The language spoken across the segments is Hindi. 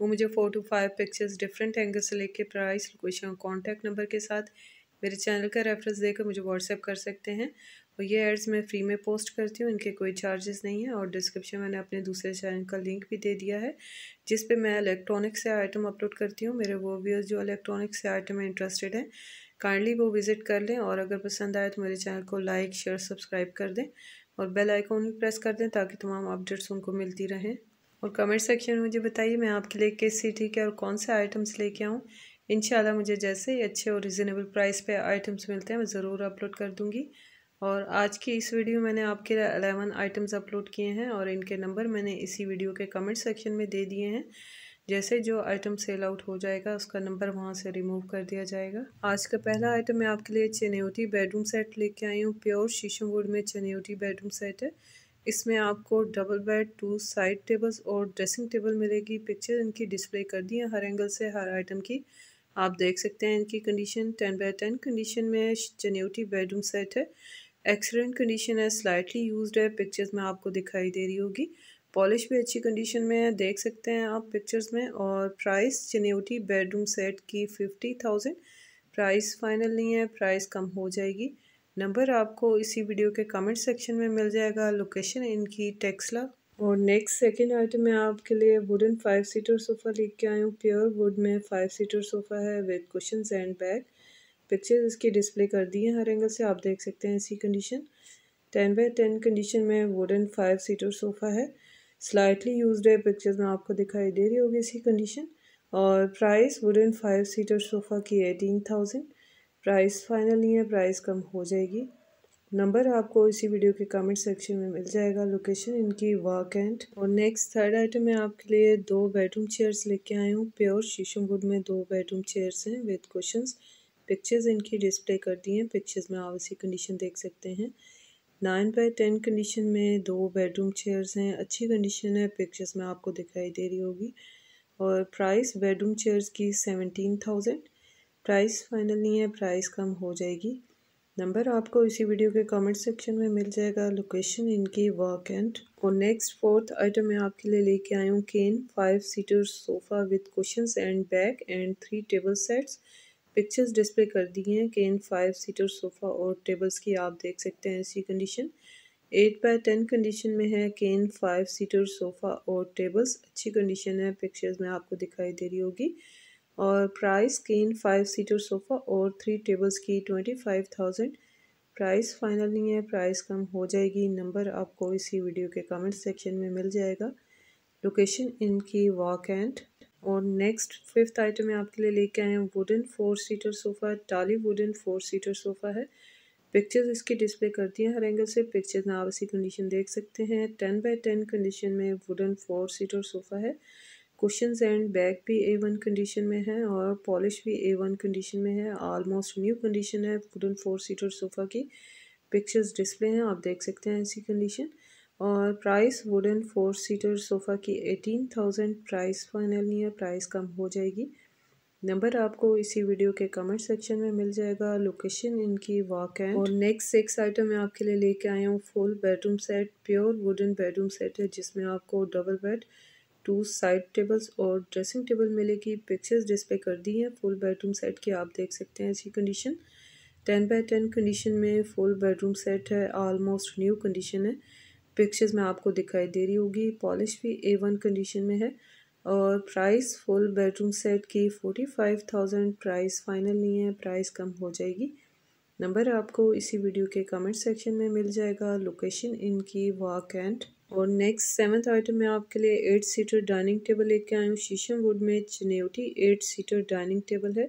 वो मुझे four two five pictures different angle से लेके प्राइस लोकेशन और कॉन्टैक्ट नंबर के साथ मेरे चैनल का रेफरेंस देकर मुझे व्हाट्सएप कर सकते हैं और ये एड्स मैं फ्री में पोस्ट करती हूँ इनके कोई चार्जेस नहीं है और डिस्क्रिप्शन मैंने अपने दूसरे चैनल का लिंक भी दे दिया है जिस पे मैं इलेक्ट्रॉनिक्स से आइटम अपलोड करती हूँ मेरे वो व्यूअर्स जो इलेक्ट्रॉनिक से आइटम में इंटरेस्टेड हैं काइंडली वो विज़िट कर लें और अगर पसंद आए तो मेरे चैनल को लाइक शेयर सब्सक्राइब कर दें और बेल आइकॉन भी प्रेस कर दें ताकि तमाम अपडेट्स उनको मिलती रहें और कमेंट सेक्शन में मुझे बताइए मैं आपके लिए किस सिटी के और कौन से आइटम्स लेके आऊँ इन मुझे जैसे ही अच्छे और रिजनेबल प्राइस पे आइटम्स मिलते हैं मैं ज़रूर अपलोड कर दूँगी और आज की इस वीडियो में मैंने आपके लिए अलेवन आइटम्स अपलोड किए हैं और इनके नंबर मैंने इसी वीडियो के कमेंट सेक्शन में दे दिए हैं जैसे जो आइटम सेल आउट हो जाएगा उसका नंबर वहाँ से रिमूव कर दिया जाएगा आज का पहला आइटम मैं आपके लिए चनेवटी बेडरूम सेट लेके आई हूँ प्योर शीशम वुड में चनेवटी बेडरूम सेट है इसमें आपको double bed two side tables और ड्रेसिंग टेबल मिलेगी पिक्चर इनकी डिस्प्ले कर दी है हर एंगल से हर आइटम की आप देख सकते हैं इनकी condition ten by ten condition में जनेवटी बेडरूम सेट है एक्सलेंट कंडीशन है स्लाइटली यूज है पिक्चर्स में आपको दिखाई दे रही होगी पॉलिश भी अच्छी कंडीशन में है देख सकते हैं आप पिक्चर्स में और प्राइस जनेवटी बेडरूम सेट की फिफ्टी थाउजेंड प्राइस फाइनल नहीं है प्राइस कम हो जाएगी नंबर आपको इसी वीडियो के कमेंट सेक्शन में मिल जाएगा लोकेशन इनकी टेक्सला और नेक्स्ट सेकेंड आइटम मैं आपके लिए वुडन फाइव सीटर सोफ़ा लेके आई हूँ प्योर वुड में फाइव सीटर सोफ़ा है with cushion and back pictures इसकी डिस्प्ले कर दी हैं हर एंगल से आप देख सकते हैं इसी condition ten by ten condition में वुडन फाइव सीटर सोफ़ा है स्लाइटली यूज है पिक्चर्स में आपको दिखाई दे रही होगी इसी कंडीशन और price wooden five seater sofa की एटीन थाउजेंड प्राइस फाइनल नहीं है प्राइस कम हो जाएगी नंबर आपको इसी वीडियो के कमेंट सेक्शन में मिल जाएगा लोकेशन इनकी वर्क एंड और नेक्स्ट थर्ड आइटम मैं आपके लिए दो बेडरूम चेयर्स लेके आई हूँ प्योर शीशम वुड में दो बेडरूम चेयर्स हैं विद क्वेश्चन पिक्चर्स इनकी डिस्प्ले कर दी हैं पिक्चर्स में आप इसी कंडीशन देख सकते हैं नाइन बाई टेन कंडीशन में दो बेडरूम चेयर्स हैं अच्छी कंडीशन है पिक्चर्स में आपको दिखाई दे रही होगी और प्राइस बेडरूम चेयर्स की सेवनटीन थाउजेंड प्राइस फाइनल नहीं है प्राइस कम हो जाएगी नंबर आपको इसी वीडियो के कमेंट सेक्शन में मिल जाएगा लोकेशन इनकी एंड और नेक्स्ट फोर्थ आइटम मैं आपके लिए लेके आई हूँ cane five seater sofa with cushions and back and three table sets pictures display कर दिए हैं केन फाइव सीटर सोफ़ा और टेबल्स की आप देख सकते हैं ऐसी condition eight by ten condition में है केन फाइव सीटर सोफ़ा और टेबल्स अच्छी कंडीशन है पिक्चर्स में आपको दिखाई दे रही होगी और price cane five seater sofa और थ्री टेबल्स की twenty five thousand price final नहीं है प्राइस कम हो जाएगी नंबर आपको इसी वीडियो के कमेंट सेक्शन में मिल जाएगा लोकेशन इनकी वॉक एंड और नेक्स्ट फिफ्थ आइटम मैं आपके लिए लेके आए हैं वुडन फोर सीटर सोफ़ा टाली वुडन फोर सीटर सोफ़ा है पिक्चर्स इसकी डिस्प्ले करती हैं हर एंगल से पिक्चर्स में आप इसी कंडीशन देख सकते हैं टेन बाय टेन कंडीशन में वुडन फोर सीटर सोफ़ा है क्वेश्चन एंड बैग भी ए वन कंडीशन में है और पॉलिश भी ए वन कंडीशन में है ऑलमोस्ट न्यू कंडीशन है वुडन फोर सीटर सोफ़ा की पिक्चर्स डिस्प्ले हैं आप देख सकते हैं ऐसी कंडीशन और price wooden four seater sofa की एटीन थाउजेंड प्राइस फाइनल नहीं है प्राइस कम हो जाएगी नंबर आपको इसी वीडियो के कमेंट सेक्शन में मिल जाएगा लोकेशन इनकी वॉक है और नेक्स्ट सिक्स आइटम मैं आपके लिए लेके आया हूँ full bedroom set pure wooden bedroom set है जिसमें आपको double bed two side tables और ड्रेसिंग टेबल मिले की पिक्चर्स डिस्प्ले कर दी हैं फुल बेडरूम सेट की आप देख सकते हैं ऐसी condition ten by ten condition में फुल बेडरूम सेट है ऑलमोस्ट न्यू कंडीशन है पिक्चर्स में आपको दिखाई दे रही होगी पॉलिश भी ए वन कंडीशन में है और प्राइस फुल बेडरूम सेट की forty five thousand price final नहीं है प्राइस कम हो जाएगी नंबर आपको इसी वीडियो के कमेंट सेक्शन में मिल जाएगा लोकेशन इनकी वॉक एंड और नेक्स्ट सेवन्थ आइटम में आपके लिए एट सीटर डाइनिंग टेबल लेके आई हूँ शीशम वुड में Chinioti eight seater dining table है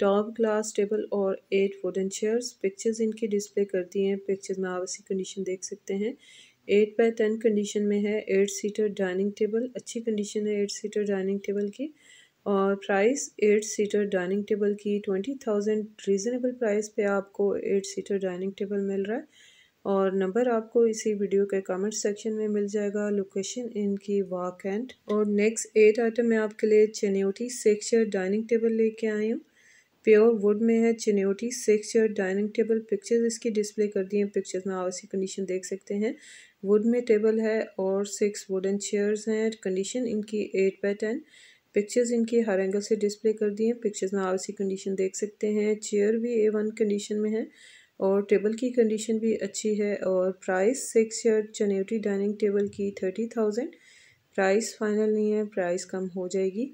टॉप ग्लास टेबल और एट वुडन चेयर्स पिक्चर्स इनकी डिस्प्ले करती हैं पिक्चर्स में आप इसी कंडीशन देख सकते हैं एट बाय टेन कंडीशन में है एट सीटर डाइनिंग टेबल अच्छी कंडीशन है एट सीटर डाइनिंग टेबल की और price eight seater dining table की ट्वेंटी थाउजेंड रीज़नेबल प्राइस पे आपको एट सीटर डाइनिंग टेबल मिल रहा है और नंबर आपको इसी वीडियो के कमेंट सेक्शन में मिल जाएगा लोकेशन इनकी वॉक एंड और नेक्स्ट एट आइटम मैं आपके लिए चनेटी सेक्चर डाइनिंग टेबल लेके आई हूँ प्योर वुड में है Chinioti six dining table pictures इसकी डिस्प्ले कर दी हैं पिक्चर्स में आप इसकी कंडीशन देख सकते हैं वुड में टेबल है और सिक्स वुडन चेयर्स हैं कंडीशन इनकी एट बाई टेन पिक्चर्स इनकी हर एंगल से डिस्प्ले कर दी हैं पिक्चर्स में आप इसकी कंडीशन देख सकते हैं चेयर भी ए वन कंडीशन में है और टेबल की कंडीशन भी अच्छी है और प्राइस सिक्स ईयर चनेटी डाइनिंग टेबल की थर्टी थाउजेंड प्राइस फाइनल नहीं है प्राइस कम हो जाएगी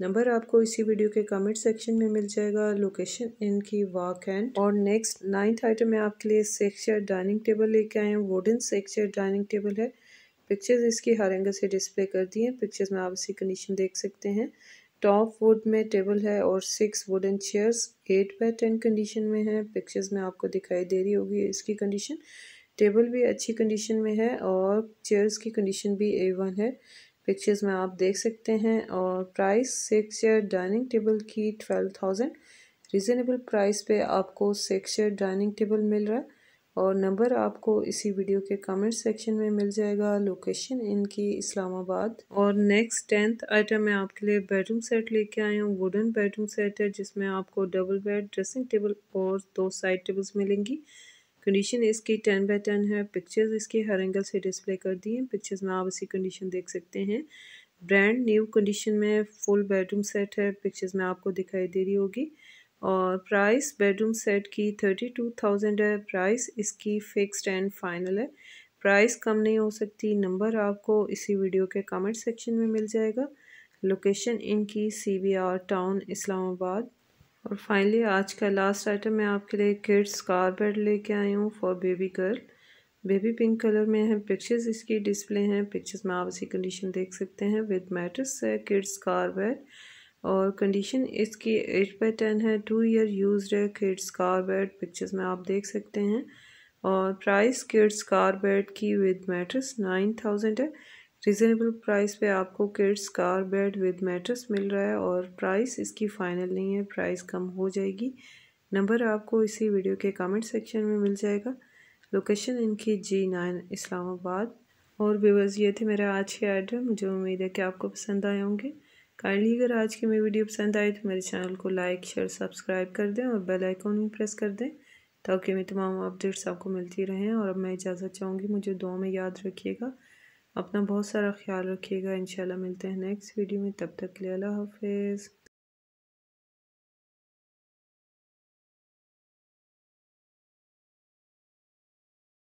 नंबर आपको इसी वीडियो के कमेंट सेक्शन में मिल जाएगा लोकेशन इनकी वॉक एंड और नेक्स्ट नाइन्थ आइटम मैं आपके लिए सेक्सर डाइनिंग टेबल लेके आए हैं वुडन सेक्सर डाइनिंग टेबल है पिक्चर्स इसकी हर एंगल से डिस्प्ले कर दिए हैं पिक्चर्स में आप इसी कंडीशन देख सकते हैं टॉप वुड में टेबल है और six wooden chairs eight by ten condition में है पिक्चर्स में आपको दिखाई दे रही होगी इसकी कंडीशन टेबल भी अच्छी कंडीशन में है और चेयर्स की कंडीशन भी ए वन है पिक्चर्स में आप देख सकते हैं और price six chair dining table की ट्वेल्व थाउजेंड रिजनेबल प्राइस पे आपको सिक्स चेयर डाइनिंग टेबल मिल रहा है और नंबर आपको इसी वीडियो के कमेंट सेक्शन में मिल जाएगा लोकेशन इनकी इस्लामाबाद और नेक्स्ट टेंथ आइटम मैं आपके लिए बेडरूम सेट लेके आई हूँ वुडन बेडरूम सेट है जिसमें आपको डबल बेड ड्रेसिंग टेबल और दो साइड टेबल्स मिलेंगी कंडीशन इसकी टेन बाई टेन है पिक्चर्स इसकी हर एंगल से डिस्प्ले कर दी हैं पिक्चर्स में आप इसी कंडीशन देख सकते हैं ब्रांड न्यू कंडीशन में फुल बेडरूम सेट है पिक्चर्स में आपको दिखाई दे रही होगी और प्राइस बेडरूम सेट की थर्टी टू थाउजेंड है प्राइस इसकी फ़िक्स्ड एंड फाइनल है प्राइस कम नहीं हो सकती नंबर आपको इसी वीडियो के कमेंट सेक्शन में मिल जाएगा लोकेशन इनकी C B R town Islamabad और फाइनली आज का लास्ट आइटम मैं आपके लिए किड्स कार बेड लेके आई हूँ for baby girl baby pink colour में है पिक्चर्स इसकी डिस्प्ले हैं पिक्चर्स में आप इसी कंडीशन देख सकते हैं विद मैट्रस है किड्स कार बेड और कंडीशन इसकी एज बाई टेन है टू ईयर यूज है किड्स कार बेड पिक्चर्स में आप देख सकते हैं और प्राइस किड्स कार बेड की विद मैट्रेस नाइन थाउजेंड है रिजनेबल प्राइस पे आपको kids car bed with mattress मिल रहा है और प्राइस इसकी फ़ाइनल नहीं है प्राइस कम हो जाएगी नंबर आपको इसी वीडियो के कमेंट सेक्शन में मिल जाएगा लोकेशन इनकी जी नाइन इस्लामाबाद और व्यूवर्स ये थे मेरा आज के आइडिया मुझे उम्मीद है कि आपको पसंद आए होंगे काइंडली अगर आज की मेरी वीडियो पसंद आए तो मेरे चैनल को लाइक शेयर सब्सक्राइब कर दें और बेल आइकॉन भी प्रेस कर दें ताकि मेरी तमाम अपडेट्स आपको मिलती रहें और अब मैं इजाज़त चाहूँगी मुझे दुआ में याद रखिएगा अपना बहुत सारा ख्याल रखिएगा इन मिलते हैं नेक्स्ट वीडियो में तब तक के लिए अल्लाह हाफिज़